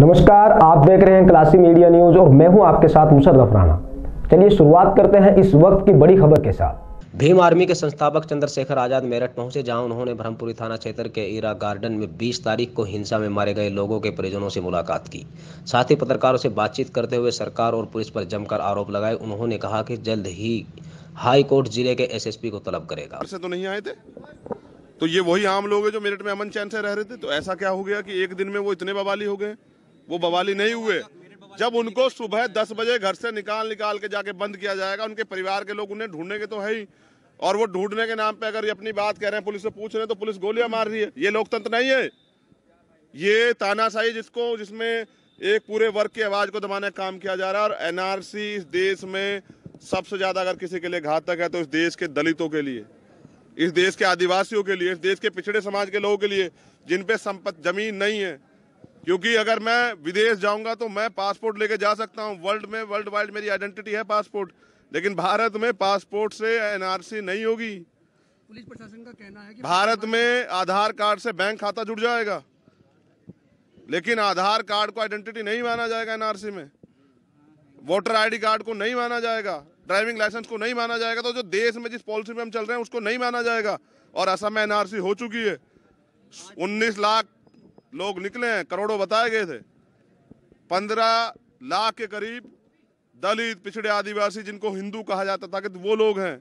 नमस्कार आप देख रहे हैं क्लासी मीडिया न्यूज और मैं हूं आपके साथ मुशर्रफ राणा चलिए शुरुआत करते हैं इस वक्त की बड़ी खबर के साथ भीम आर्मी के संस्थापक चंद्रशेखर आजाद मेरठ पहुंचे जहां उन्होंने ब्रह्मपुरी थाना क्षेत्र के ईरा गार्डन में 20 तारीख को हिंसा में मारे गए लोगों के परिजनों से मुलाकात की साथ ही पत्रकारों से बातचीत करते हुए सरकार और पुलिस पर जमकर आरोप लगाए उन्होंने कहा कि जल्द ही हाई कोर्ट जिले के एस को तलब करेगा तो नहीं आए थे तो ये वही आम लोग है जो मेरठ में अमन चैन से रह रहे थे तो ऐसा क्या हो गया की एक दिन में वो इतने बवाली हो गए वो बवाली नहीं हुए जब उनको सुबह दस बजे घर से निकाल निकाल के जाके बंद किया जाएगा उनके परिवार के लोग उन्हें ढूंढने के तो है ही और वो ढूंढने के नाम पे अगर ये अपनी बात कह रहे हैं पुलिस से पूछ रहे हैं तो पुलिस गोलियां मार रही है ये लोकतंत्र नहीं है ये तानाशाही जिसको जिसमें एक पूरे वर्ग की आवाज को दबाने का काम किया जा रहा है और एनआरसी इस देश में सबसे ज्यादा अगर किसी के लिए घातक है तो इस देश के दलितों के लिए इस देश के आदिवासियों के लिए इस देश के पिछड़े समाज के लोगों के लिए जिनपे संपत्ति जमीन नहीं है क्योंकि अगर मैं विदेश जाऊंगा तो मैं पासपोर्ट लेके जा सकता हूं वर्ल्ड में वर्ल्ड वाइड मेरी आइडेंटिटी है पासपोर्ट लेकिन भारत में पासपोर्ट से एनआरसी नहीं होगी पुलिस प्रशासन का कहना है कि भारत में आधार कार्ड से बैंक खाता जुड़ जाएगा लेकिन आधार कार्ड को आइडेंटिटी नहीं माना जाएगा एनआरसी में वोटर आई कार्ड को नहीं माना जाएगा ड्राइविंग लाइसेंस को नहीं माना जाएगा तो जो देश में जिस पॉलिसी में हम चल रहे हैं उसको नहीं माना जाएगा और असम में एनआरसी हो चुकी है 19 लाख लोग निकले हैं करोड़ों बताए गए थे पंद्रह लाख के करीब दलित पिछड़े आदिवासी जिनको हिंदू कहा जाता था कि वो लोग हैं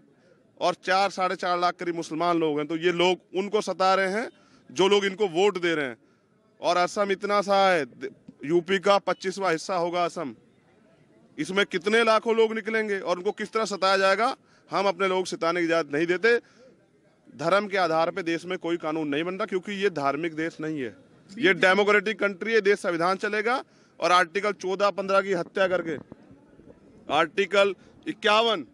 और चार साढ़े चार लाख करीब मुसलमान लोग हैं तो ये लोग उनको सता रहे हैं जो लोग इनको वोट दे रहे हैं और असम इतना सा है यूपी का पच्चीसवा हिस्सा होगा असम इसमें कितने लाखों लोग निकलेंगे और उनको किस तरह सताया जाएगा हम अपने लोग सताने की इजाज़त नहीं देते धर्म के आधार पर देश में कोई कानून नहीं बन रहा क्योंकि ये धार्मिक देश नहीं है ये डेमोक्रेटिक कंट्री है देश संविधान चलेगा और आर्टिकल चौदह पंद्रह की हत्या करके आर्टिकल इक्यावन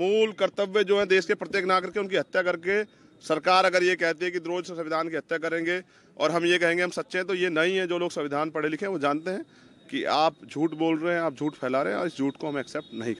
मूल कर्तव्य जो है देश के प्रत्येक नागरिक उनकी हत्या करके सरकार अगर ये कहती है कि द्रोह संविधान की हत्या करेंगे और हम ये कहेंगे हम सच्चे हैं तो ये नहीं है जो लोग संविधान पढ़े लिखे हैं वो जानते हैं कि आप झूठ बोल रहे हैं आप झूठ फैला रहे हैं और इस झूठ को हम एक्सेप्ट नहीं